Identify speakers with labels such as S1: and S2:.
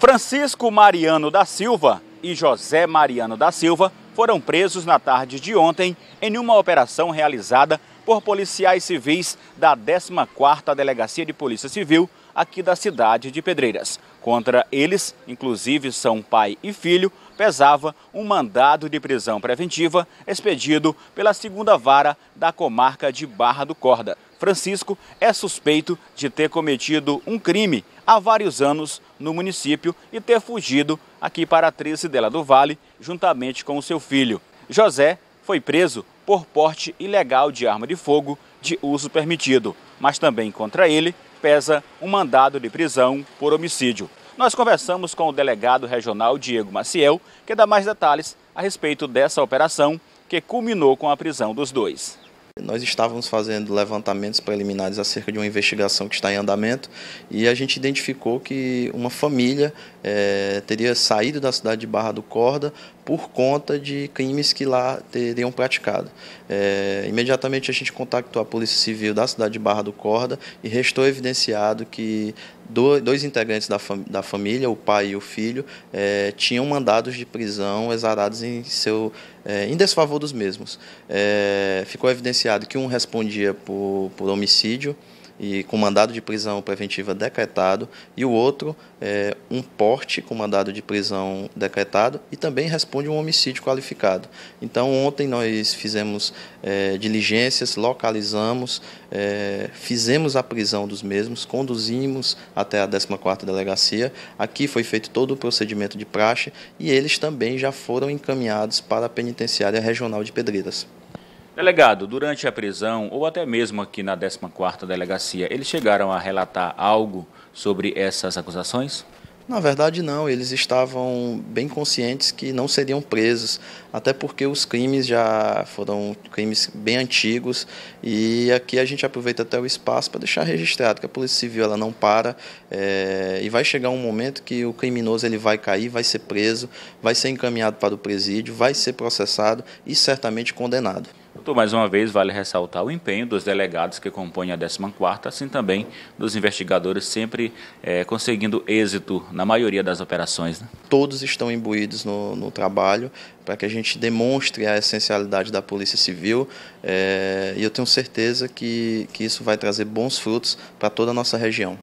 S1: Francisco Mariano da Silva e José Mariano da Silva foram presos na tarde de ontem em uma operação realizada por policiais civis da 14ª Delegacia de Polícia Civil aqui da cidade de Pedreiras. Contra eles, inclusive são pai e filho, pesava um mandado de prisão preventiva expedido pela segunda vara da comarca de Barra do Corda. Francisco é suspeito de ter cometido um crime há vários anos no município e ter fugido aqui para a dela do Vale, juntamente com o seu filho. José foi preso por porte ilegal de arma de fogo de uso permitido, mas também contra ele pesa um mandado de prisão por homicídio. Nós conversamos com o delegado regional Diego Maciel, que dá mais detalhes a respeito dessa operação que culminou com a prisão dos dois
S2: nós estávamos fazendo levantamentos preliminares acerca de uma investigação que está em andamento e a gente identificou que uma família é, teria saído da cidade de Barra do Corda por conta de crimes que lá teriam praticado. É, imediatamente a gente contactou a Polícia Civil da cidade de Barra do Corda e restou evidenciado que dois integrantes da, fam da família, o pai e o filho, é, tinham mandados de prisão exarados em seu é, em desfavor dos mesmos. É, ficou evidenciado que um respondia por, por homicídio e com mandado de prisão preventiva decretado, e o outro é um porte com mandado de prisão decretado e também responde um homicídio qualificado. Então, ontem nós fizemos é, diligências, localizamos, é, fizemos a prisão dos mesmos, conduzimos até a 14 Delegacia. Aqui foi feito todo o procedimento de praxe e eles também já foram encaminhados para a Penitenciária Regional de Pedreiras.
S3: Delegado, durante a prisão, ou até mesmo aqui na 14ª Delegacia, eles chegaram a relatar algo sobre essas acusações? Na
S2: verdade, não. Eles estavam bem conscientes que não seriam presos, até porque os crimes já foram crimes bem antigos. E aqui a gente aproveita até o espaço para deixar registrado que a Polícia Civil ela não para é, e vai chegar um momento que o criminoso ele vai cair, vai ser preso, vai ser encaminhado para o presídio, vai ser processado e certamente condenado.
S3: Doutor, mais uma vez, vale ressaltar o empenho dos delegados que compõem a 14ª, assim também dos investigadores, sempre é, conseguindo êxito na maioria das operações. Né?
S2: Todos estão imbuídos no, no trabalho para que a gente demonstre a essencialidade da Polícia Civil é, e eu tenho certeza que, que isso vai trazer bons frutos para toda a nossa região.